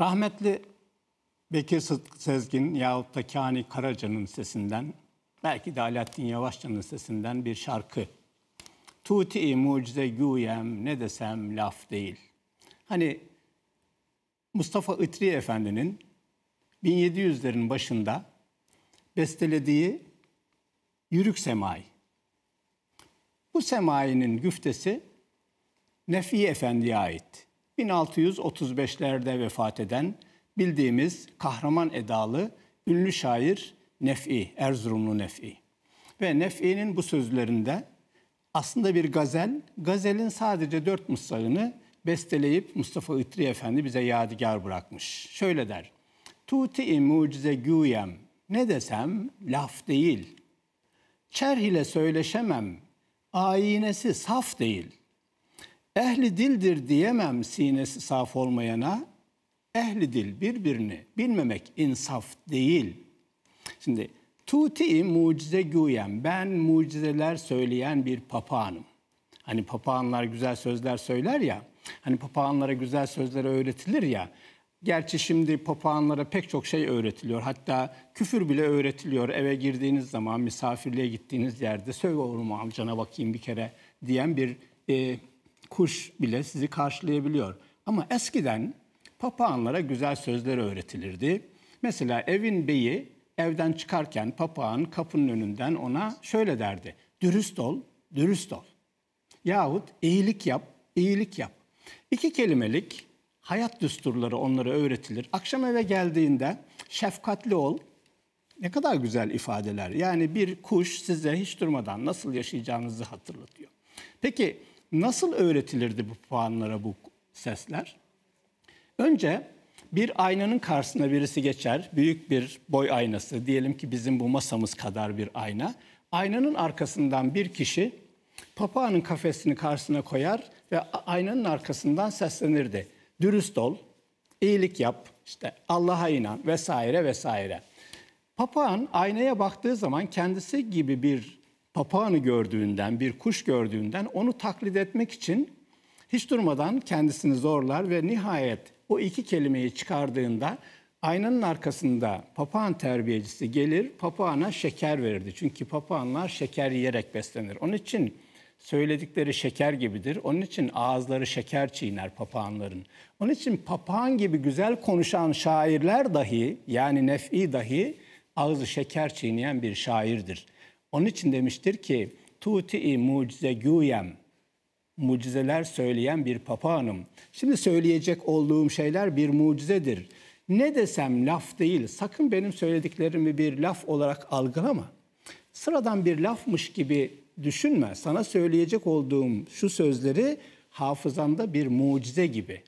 Rahmetli Bekir Sezgin yahut da Kani Karaca'nın sesinden, belki de Alaaddin Yavaşça'nın sesinden bir şarkı. Tuti mucize güyem ne desem laf değil. Hani Mustafa Itri Efendi'nin 1700'lerin başında bestelediği Yürük Semai. Bu semainin güftesi Nefi Efendi'ye ait. 1635'lerde vefat eden bildiğimiz kahraman edalı ünlü şair Nef'i, Erzurumlu Nef'i. Ve Nef'i'nin bu sözlerinde aslında bir gazel, gazelin sadece dört mısrağını besteleyip Mustafa Itri Efendi bize yadigar bırakmış. Şöyle der, Tuti mucize güyem, ne desem laf değil. Çerh ile söyleşemem, ayinesi saf değil.'' Ehli dildir diyemem sinesi saf olmayana. Ehli dil birbirini bilmemek insaf değil. Şimdi Tuti mucize güyen, ben mucizeler söyleyen bir papağanım. Hani papağanlar güzel sözler söyler ya, hani papağanlara güzel sözler öğretilir ya. Gerçi şimdi papağanlara pek çok şey öğretiliyor. Hatta küfür bile öğretiliyor. Eve girdiğiniz zaman, misafirliğe gittiğiniz yerde söyle oğlum cana bakayım bir kere diyen bir e, kuş bile sizi karşılayabiliyor. Ama eskiden papağanlara güzel sözler öğretilirdi. Mesela evin beyi evden çıkarken papağan kapının önünden ona şöyle derdi. Dürüst ol, dürüst ol. Yahut iyilik yap, iyilik yap. İki kelimelik hayat düsturları onlara öğretilir. Akşam eve geldiğinde şefkatli ol. Ne kadar güzel ifadeler. Yani bir kuş size hiç durmadan nasıl yaşayacağınızı hatırlatıyor. Peki Nasıl öğretilirdi bu puanlara bu sesler? Önce bir aynanın karşısına birisi geçer. Büyük bir boy aynası. Diyelim ki bizim bu masamız kadar bir ayna. Aynanın arkasından bir kişi papağanın kafesini karşısına koyar ve aynanın arkasından seslenirdi. Dürüst ol, iyilik yap, işte Allah'a inan vesaire vesaire. Papağan aynaya baktığı zaman kendisi gibi bir papağanı gördüğünden, bir kuş gördüğünden onu taklit etmek için hiç durmadan kendisini zorlar ve nihayet o iki kelimeyi çıkardığında aynanın arkasında papağan terbiyecisi gelir, papağana şeker verirdi. Çünkü papağanlar şeker yiyerek beslenir. Onun için söyledikleri şeker gibidir. Onun için ağızları şeker çiğner papağanların. Onun için papağan gibi güzel konuşan şairler dahi yani nef'i dahi ağzı şeker çiğneyen bir şairdir. Onun için demiştir ki tuti mucize güyem mucizeler söyleyen bir papağanım. Şimdi söyleyecek olduğum şeyler bir mucizedir. Ne desem laf değil. Sakın benim söylediklerimi bir laf olarak algılama. Sıradan bir lafmış gibi düşünme. Sana söyleyecek olduğum şu sözleri hafızamda bir mucize gibi.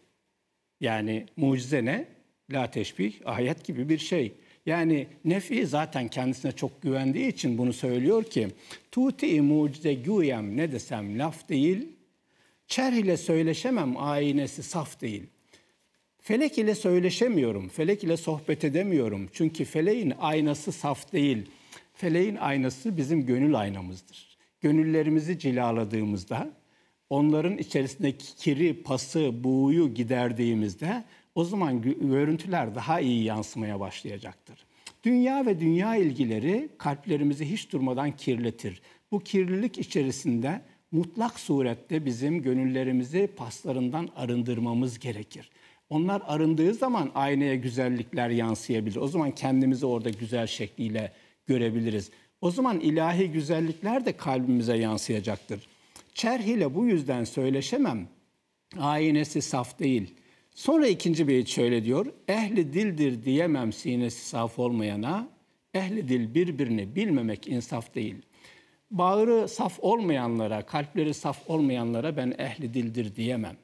Yani mucize ne? La teşbih, ayet gibi bir şey. Yani Nefi zaten kendisine çok güvendiği için bunu söylüyor ki Tuti mucize güyem ne desem laf değil. çerh ile söyleşemem aynesi saf değil. Felek ile söyleşemiyorum. Felek ile sohbet edemiyorum. Çünkü feleğin aynası saf değil. Feleğin aynası bizim gönül aynamızdır. Gönüllerimizi cilaladığımızda onların içerisindeki kiri, pası, buğuyu giderdiğimizde o zaman görüntüler daha iyi yansımaya başlayacaktır. Dünya ve dünya ilgileri kalplerimizi hiç durmadan kirletir. Bu kirlilik içerisinde mutlak surette bizim gönüllerimizi paslarından arındırmamız gerekir. Onlar arındığı zaman aynaya güzellikler yansıyabilir. O zaman kendimizi orada güzel şekliyle görebiliriz. O zaman ilahi güzellikler de kalbimize yansıyacaktır. Çerh ile bu yüzden söyleşemem. Aynesi saf değil.'' Sonra ikinci beyit şöyle diyor. Ehli dildir diyemem sinesi saf olmayana. Ehli dil birbirini bilmemek insaf değil. Bağırı saf olmayanlara, kalpleri saf olmayanlara ben ehli dildir diyemem.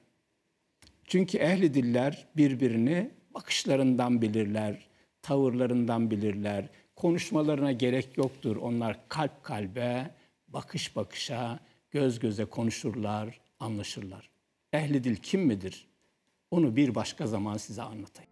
Çünkü ehli diller birbirini bakışlarından bilirler, tavırlarından bilirler. Konuşmalarına gerek yoktur. Onlar kalp kalbe, bakış bakışa, göz göze konuşurlar, anlaşırlar. Ehli dil kim midir? Onu bir başka zaman size anlatayım.